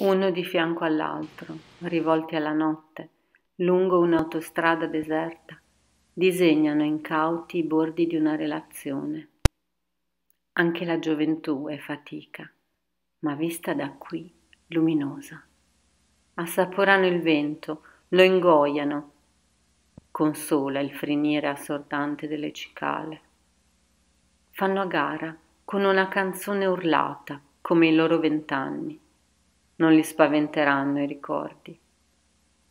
uno di fianco all'altro, rivolti alla notte, lungo un'autostrada deserta, disegnano incauti i bordi di una relazione. Anche la gioventù è fatica, ma vista da qui, luminosa. Assaporano il vento, lo ingoiano, consola il frinire assordante delle cicale. Fanno a gara con una canzone urlata, come i loro vent'anni non li spaventeranno i ricordi.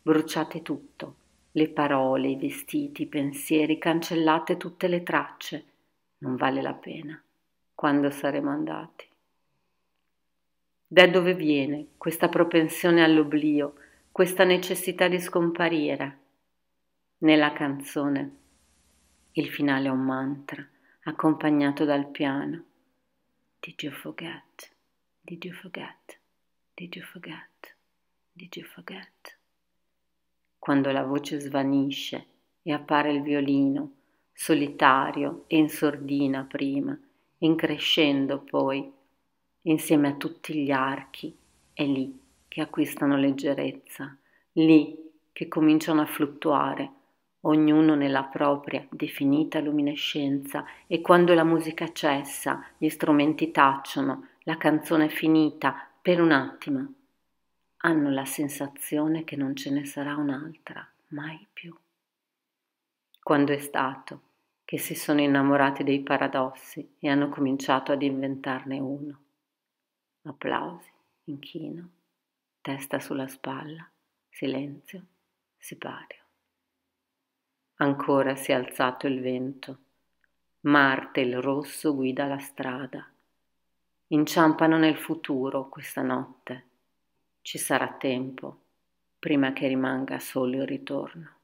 Bruciate tutto, le parole, i vestiti, i pensieri, cancellate tutte le tracce. Non vale la pena. Quando saremo andati? Da dove viene questa propensione all'oblio, questa necessità di scomparire? Nella canzone il finale è un mantra accompagnato dal piano. Did you forget? Did you forget? Did you forget? Did you forget? Quando la voce svanisce e appare il violino, solitario e in sordina prima, in crescendo poi, insieme a tutti gli archi, è lì che acquistano leggerezza, lì che cominciano a fluttuare, ognuno nella propria definita luminescenza e quando la musica cessa, gli strumenti tacciono, la canzone è finita, per un attimo hanno la sensazione che non ce ne sarà un'altra, mai più. Quando è stato che si sono innamorati dei paradossi e hanno cominciato ad inventarne uno. Applausi, inchino, testa sulla spalla, silenzio, sipario. Ancora si è alzato il vento. Marte il rosso guida la strada inciampano nel futuro questa notte. Ci sarà tempo prima che rimanga solo il ritorno.